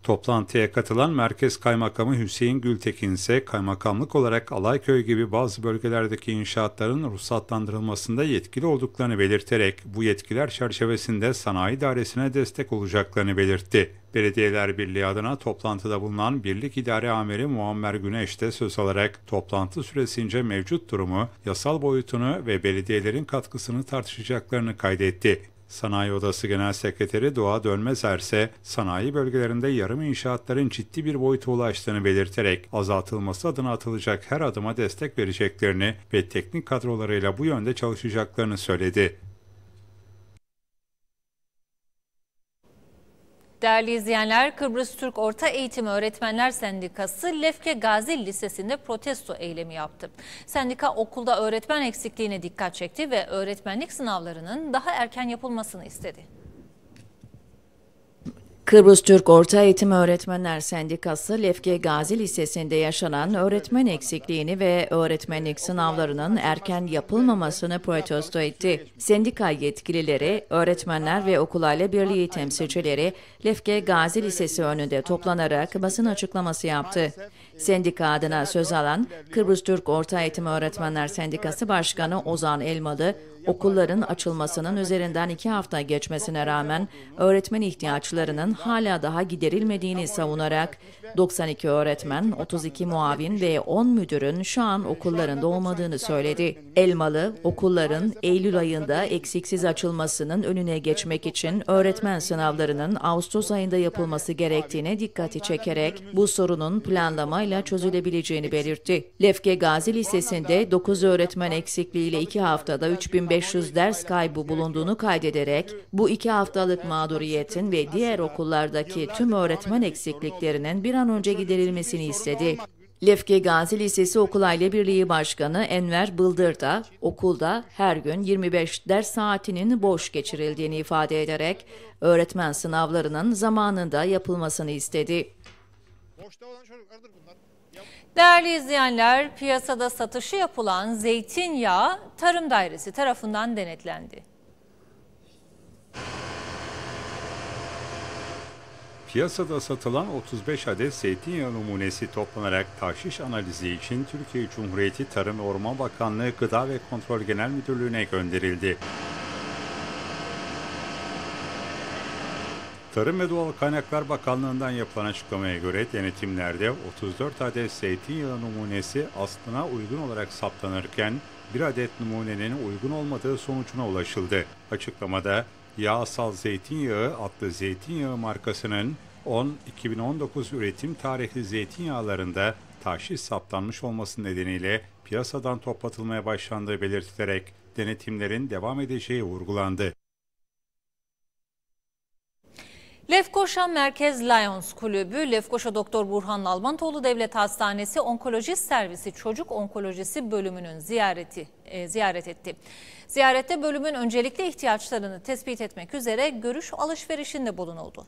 Toplantıya katılan Merkez Kaymakamı Hüseyin Gültekin ise kaymakamlık olarak Alayköy gibi bazı bölgelerdeki inşaatların ruhsatlandırılmasında yetkili olduklarını belirterek bu yetkiler çerçevesinde sanayi dairesine destek olacaklarını belirtti. Belediyeler Birliği adına toplantıda bulunan Birlik İdare Amiri Muammer Güneş de söz alarak toplantı süresince mevcut durumu, yasal boyutunu ve belediyelerin katkısını tartışacaklarını kaydetti. Sanayi Odası Genel Sekreteri Doğa Dönmezer ise sanayi bölgelerinde yarım inşaatların ciddi bir boyuta ulaştığını belirterek azaltılması adına atılacak her adıma destek vereceklerini ve teknik kadrolarıyla bu yönde çalışacaklarını söyledi.
Değerli izleyenler, Kıbrıs Türk Orta Eğitim Öğretmenler Sendikası Lefke Gazi Lisesi'nde protesto eylemi yaptı. Sendika okulda öğretmen eksikliğine dikkat çekti ve öğretmenlik sınavlarının daha erken yapılmasını istedi.
Kıbrıs Türk Orta Eğitim Öğretmenler Sendikası Lefke Gazi Lisesi'nde yaşanan öğretmen eksikliğini ve öğretmenlik sınavlarının erken yapılmamasını protesto etti. Sendika yetkilileri, öğretmenler ve okulayla birliği temsilcileri Lefke Gazi Lisesi önünde toplanarak basın açıklaması yaptı. Sendika adına söz alan Kıbrıs Türk Orta Eğitim Öğretmenler Sendikası Başkanı Ozan Elmalı, okulların açılmasının üzerinden iki hafta geçmesine rağmen öğretmen ihtiyaçlarının hala daha giderilmediğini savunarak 92 öğretmen, 32 muavin ve 10 müdürün şu an okullarında olmadığını söyledi. Elmalı, okulların Eylül ayında eksiksiz açılmasının önüne geçmek için öğretmen sınavlarının Ağustos ayında yapılması gerektiğine dikkati çekerek bu sorunun planlamayla çözülebileceğini belirtti. Lefke Gazi Lisesi'nde 9 öğretmen eksikliğiyle 2 haftada 3500 500 ders kaybı bulunduğunu kaydederek bu iki haftalık mağduriyetin ve diğer okullardaki tüm öğretmen eksikliklerinin bir an önce giderilmesini istedi. Lefke Gazi Lisesi Okul Aile Birliği Başkanı Enver Bıldır da okulda her gün 25 ders saatinin boş geçirildiğini ifade ederek öğretmen sınavlarının zamanında yapılmasını istedi. Boşta olan
çocuklardır bunlar. Değerli izleyenler, piyasada satışı yapılan zeytinyağı Tarım Dairesi tarafından denetlendi.
Piyasada satılan 35 adet zeytinyağı numunesi toplanarak tahşiş analizi için Türkiye Cumhuriyeti Tarım ve Orman Bakanlığı Gıda ve Kontrol Genel Müdürlüğü'ne gönderildi. Tarım ve Doğal Kaynaklar Bakanlığı'ndan yapılan açıklamaya göre denetimlerde 34 adet zeytinyağı numunesi aslına uygun olarak saptanırken bir adet numunenin uygun olmadığı sonucuna ulaşıldı. Açıklamada Yağsal Zeytinyağı adlı zeytinyağı markasının 10-2019 üretim tarihli zeytinyağlarında taşhis saptanmış olması nedeniyle piyasadan toplatılmaya başlandığı belirtilerek denetimlerin devam edeceği vurgulandı.
Lefkoşa Merkez Lions Kulübü, Lefkoşa Doktor Burhan Almantoğlu Devlet Hastanesi Onkoloji Servisi Çocuk Onkolojisi bölümünün ziyareti e, ziyaret etti. Ziyarette bölümün öncelikle ihtiyaçlarını tespit etmek üzere görüş alışverişinde bulunuldu.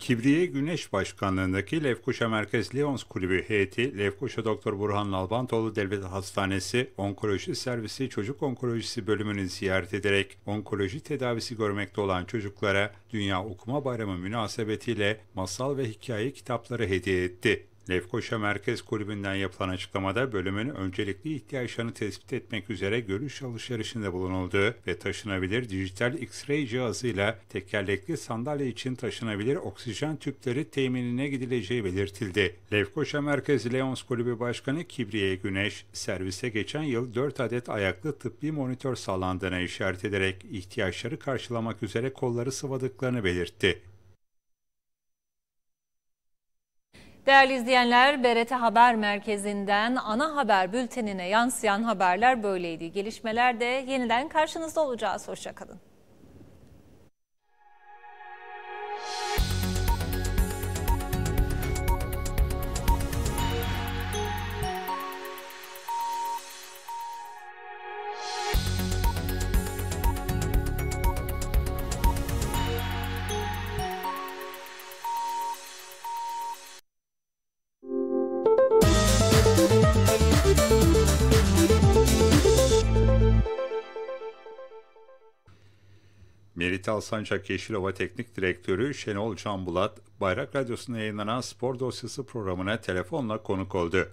Kibriye Güneş Başkanlığındaki Lefkoşa Merkez Lyons Kulübü heyeti, Lefkoşa Doktor Burhan Nalbantoğlu Devlet Hastanesi Onkoloji Servisi Çocuk Onkolojisi bölümünü ziyaret ederek onkoloji tedavisi görmekte olan çocuklara Dünya Okuma Bayramı münasebetiyle masal ve hikaye kitapları hediye etti. Lefkoşa Merkez Kulübü'nden yapılan açıklamada bölümün öncelikli ihtiyaçlarını tespit etmek üzere görüş alışverişinde bulunuldu ve taşınabilir dijital X-ray cihazıyla tekerlekli sandalye için taşınabilir oksijen tüpleri teminine gidileceği belirtildi. Lefkoşa Merkez Leons Kulübü Başkanı Kibriye Güneş, servise geçen yıl 4 adet ayaklı tıbbi monitör sağlandığına işaret ederek ihtiyaçları karşılamak üzere kolları sıvadıklarını belirtti.
Değerli izleyenler, BRT Haber Merkezi'nden ana haber bültenine yansıyan haberler böyleydi. Gelişmeler de yeniden karşınızda olacağız. Hoşçakalın.
Vital Sancak Yeşilova Teknik Direktörü Şenol Canbulat, Bayrak Radyosu'nda yayınlanan Spor Dosyası programına telefonla konuk oldu.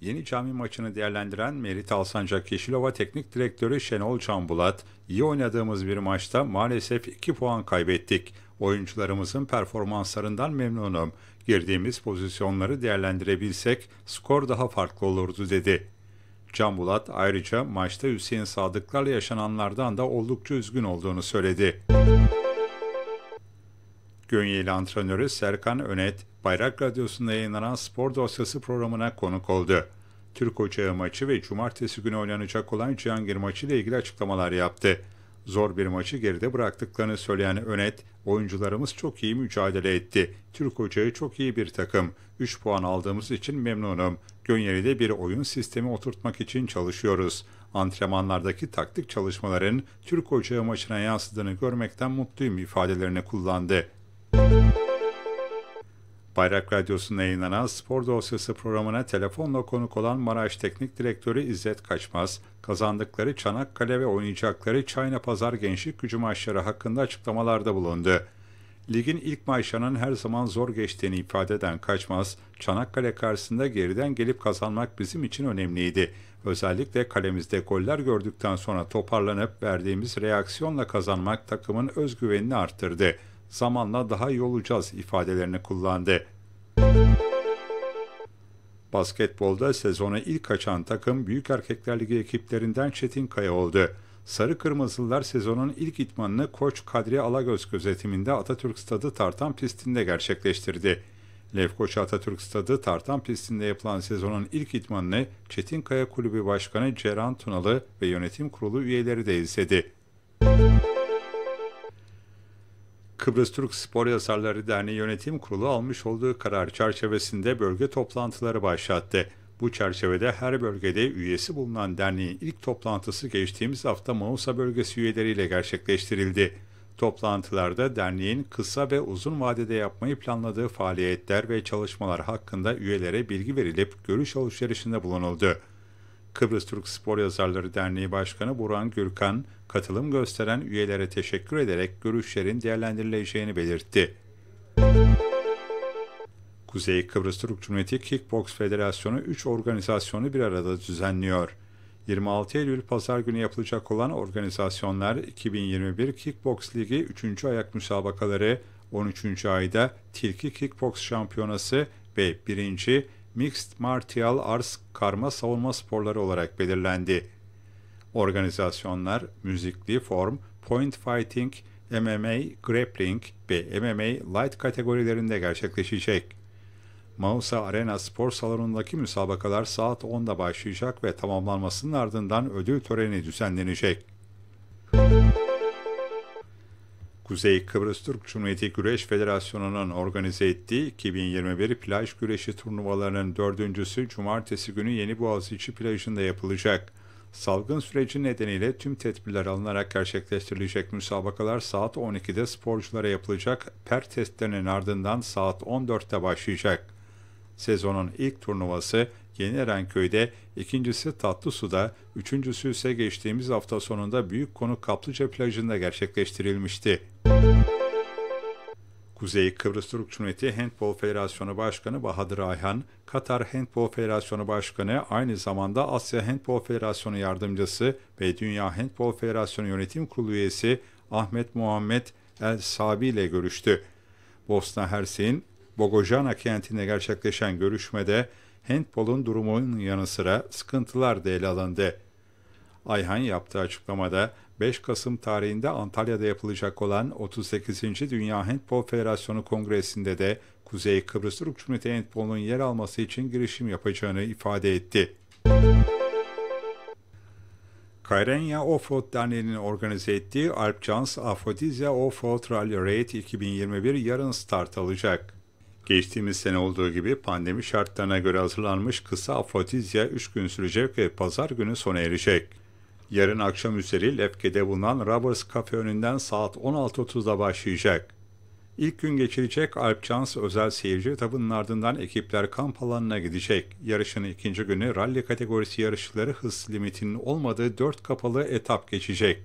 Yeni Cami maçını değerlendiren Merit Alsancak Yeşilova Teknik Direktörü Şenol Canbulat, iyi oynadığımız bir maçta maalesef 2 puan kaybettik. Oyuncularımızın performanslarından memnunum. Girdiğimiz pozisyonları değerlendirebilsek skor daha farklı olurdu dedi. Can Bulat ayrıca maçta Hüseyin Sadıklar'la yaşananlardan da oldukça üzgün olduğunu söyledi. Gönyeli antrenörü Serkan Önet, Bayrak Radyosu'nda yayınlanan Spor Dosyası programına konuk oldu. Türk Ocağı maçı ve cumartesi günü oynanacak olan Cihangir maçı ile ilgili açıklamalar yaptı. Zor bir maçı geride bıraktıklarını söyleyen Önet, oyuncularımız çok iyi mücadele etti. Türk Ocağı çok iyi bir takım. 3 puan aldığımız için memnunum. Gönyeli'de bir oyun sistemi oturtmak için çalışıyoruz. Antrenmanlardaki taktik çalışmaların Türk Ocağı maçına yansıdığını görmekten mutluyum ifadelerini kullandı. Bayrak Radyosu'nda yayınlanan Spor Dosyası programına telefonla konuk olan Maraş Teknik Direktörü İzzet Kaçmaz, kazandıkları Çanakkale ve oynayacakları Çayna Pazar Gençlik Gücü maçları hakkında açıklamalarda bulundu. Ligin ilk maçlarının her zaman zor geçtiğini ifade eden Kaçmaz, Çanakkale karşısında geriden gelip kazanmak bizim için önemliydi. Özellikle kalemizde goller gördükten sonra toparlanıp verdiğimiz reaksiyonla kazanmak takımın özgüvenini arttırdı. Zamanla daha iyi olacağız ifadelerini kullandı. Basketbolda sezona ilk açan takım Büyük Erkekler Ligi ekiplerinden Çetin Kaya oldu. Sarı Kırmızılılar sezonun ilk itmanını Koç Kadri Alagöz gözetiminde Atatürk Stadı Tartan pistinde gerçekleştirdi. Lefkoç Atatürk Stadı Tartan pistinde yapılan sezonun ilk itmanını Çetinkaya Kulübü Başkanı Ceren Tunalı ve yönetim kurulu üyeleri de izledi. Kıbrıs Türk Spor Yazarları Derneği Yönetim Kurulu almış olduğu karar çerçevesinde bölge toplantıları başlattı. Bu çerçevede her bölgede üyesi bulunan derneğin ilk toplantısı geçtiğimiz hafta Manusa bölgesi üyeleriyle gerçekleştirildi. Toplantılarda derneğin kısa ve uzun vadede yapmayı planladığı faaliyetler ve çalışmalar hakkında üyelere bilgi verilip görüş alışverişinde bulunuldu. Kıbrıs Türk Spor Yazarları Derneği Başkanı Burhan Gürkan, katılım gösteren üyelere teşekkür ederek görüşlerin değerlendirileceğini belirtti. Müzik Kuzey Kıbrıs Türk Cumhuriyeti Kickbox Federasyonu 3 organizasyonu bir arada düzenliyor. 26 Eylül Pazar günü yapılacak olan organizasyonlar 2021 Kickbox Ligi 3. ayak müsabakaları, 13. ayda Tilki Kickbox Şampiyonası ve 1. Mixed Martial Arts Karma Savunma Sporları olarak belirlendi. Organizasyonlar müzikli form, point fighting, MMA, grappling ve MMA light kategorilerinde gerçekleşecek. Mausa Arena spor salonundaki müsabakalar saat 10'da başlayacak ve tamamlanmasının ardından ödül töreni düzenlenecek. Kuzey Kıbrıs Türk Cumhuriyeti Güreş Federasyonu'nun organize ettiği 2021 plaj güreşi turnuvalarının dördüncüsü cumartesi günü Yeni Boğaziçi plajında yapılacak. Salgın süreci nedeniyle tüm tedbirler alınarak gerçekleştirilecek müsabakalar saat 12'de sporculara yapılacak. Per testlerinin ardından saat 14'te başlayacak. Sezonun ilk turnuvası Yeni Erenköy'de, ikincisi Tatlısu'da, üçüncüsü ise geçtiğimiz hafta sonunda Büyük Konuk Kaplıca plajında gerçekleştirilmişti. Kuzey Kıbrıs Türk Cumhuriyeti Handball Federasyonu Başkanı Bahadır Ayhan, Katar Handball Federasyonu Başkanı aynı zamanda Asya Handball Federasyonu Yardımcısı ve Dünya Handball Federasyonu Yönetim Kurulu üyesi Ahmet Muhammed El Sabi ile görüştü. Bosna Hersek'in Bogojana kentinde gerçekleşen görüşmede handbolun durumunun yanı sıra sıkıntılar da ele alındı. Ayhan yaptığı açıklamada 5 Kasım tarihinde Antalya'da yapılacak olan 38. Dünya Handbol Federasyonu Kongresi'nde de Kuzey Kıbrıs Türk Cumhuriyeti Handbol'un yer alması için girişim yapacağını ifade etti. Kayrenya Offroad Derneği'nin organize ettiği Alp Jans Afrodizya Offroad Rally Raid 2021 yarın start alacak. Geçtiğimiz sene olduğu gibi pandemi şartlarına göre hazırlanmış kısa afrodizya 3 gün sürecek ve pazar günü sona erecek. Yarın akşam üzeri Lefke'de bulunan Robbers Cafe önünden saat 16.30'da başlayacak. İlk gün geçirecek Alp Cans özel seyirci tabının ardından ekipler kamp alanına gidecek. Yarışın ikinci günü rally kategorisi yarışçıları hız limitinin olmadığı 4 kapalı etap geçecek.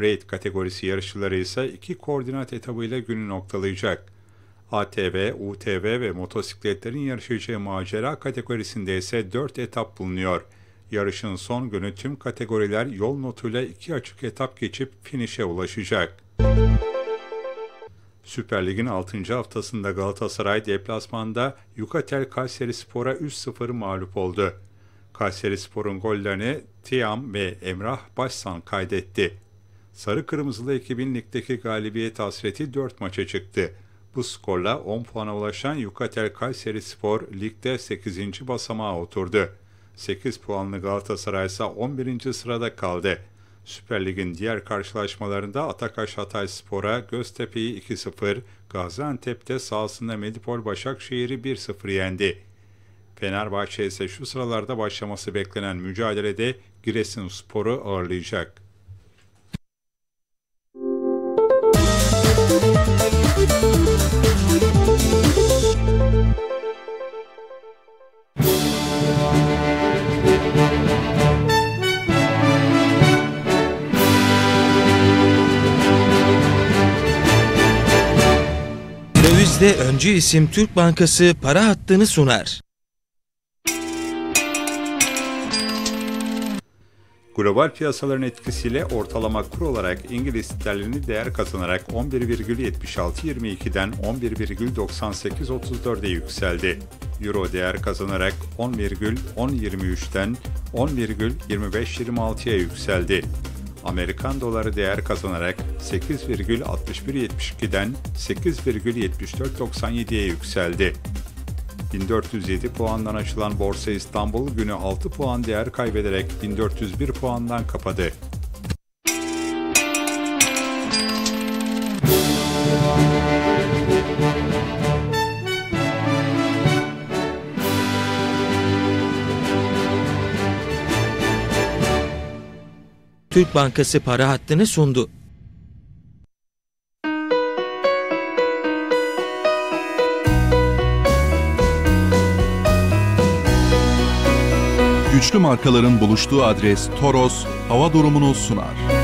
Raid kategorisi yarışçıları ise 2 koordinat etabıyla günü noktalayacak. ATV, UTV ve motosikletlerin yarışacağı macera kategorisinde ise 4 etap bulunuyor. Yarışın son günü tüm kategoriler yol notuyla 2 açık etap geçip finişe ulaşacak. Süper Lig'in 6. haftasında Galatasaray deplasmanda Yukatel Kayseri Spor'a 3-0 mağlup oldu. Kayseri Spor'un gollerini Tiam ve Emrah Başsan kaydetti. Sarı Kırmızılı ekibin ligdeki galibiyet hasreti 4 maça çıktı bu skorla 10 puana ulaşan Yukatel Kayseri Spor ligde 8. basamağa oturdu. 8 puanlı Galatasaray ise 11. sırada kaldı. Süper Lig'in diğer karşılaşmalarında Atakaş Hatay Spor'a Göztepe'yi 2-0, Gaziantep'te sahasında Medipol Başakşehir'i 1-0 yendi. Fenerbahçe ise şu sıralarda başlaması beklenen mücadelede Giresunspor'u ağırlayacak. Müzik
Sizde öncü isim Türk Bankası para hattını sunar.
Global piyasaların etkisiyle ortalama kur olarak İngiliz sterlini değer kazanarak 11,7622'den 11,9834'e yükseldi. Euro değer kazanarak 10,1023'ten 10,2526'ya yükseldi. Amerikan doları değer kazanarak 8,6172'den 8,7497'ye yükseldi. 1407 puandan açılan Borsa İstanbul günü 6 puan değer kaybederek 1401 puandan kapadı.
Türk Bankası para hattını sundu.
Güçlü markaların buluştuğu adres Toros hava durumunu sunar.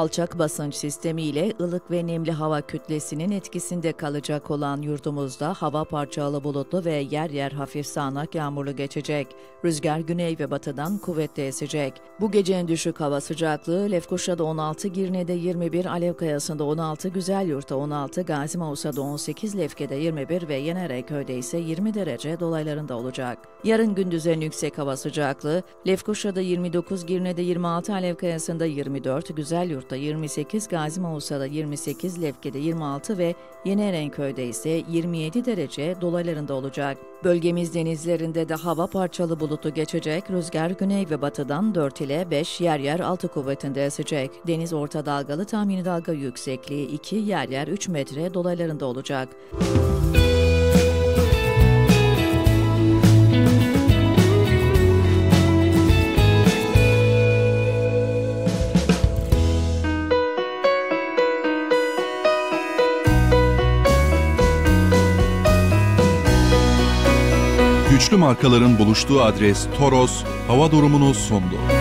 Alçak basınç sistemiyle ılık ve nemli hava kütlesinin etkisinde kalacak olan yurdumuzda hava parçalı bulutlu ve yer yer hafif sağanak yağmurlu geçecek. Rüzgar güney ve batıdan kuvvetli esecek. Bu gecenin düşük hava sıcaklığı Lefkoşa'da 16, Girne'de 21, Alevkayasında Kayası'nda 16, Güzelyurt'ta 16, Gazi Mausa'da 18, Lefke'de 21 ve Yenereköy'de ise 20 derece dolaylarında olacak. Yarın gündüzlerin yüksek hava sıcaklığı Lefkoşa'da 29, Girne'de 26, Alevkayasında Kayası'nda 24, Güzelyurt'ta Arnavut'ta 28, Gazi Mausa'da 28, Lefke'de 26 ve Yeni Erenköy'de ise 27 derece dolaylarında olacak. Bölgemiz denizlerinde de hava parçalı bulutlu geçecek, rüzgar güney ve batıdan 4 ile 5 yer yer 6 kuvvetinde esecek. Deniz orta dalgalı tahmini dalga yüksekliği 2 yer yer 3 metre dolaylarında olacak. Müzik
Güçlü markaların buluştuğu adres Toros, hava durumunu sundu.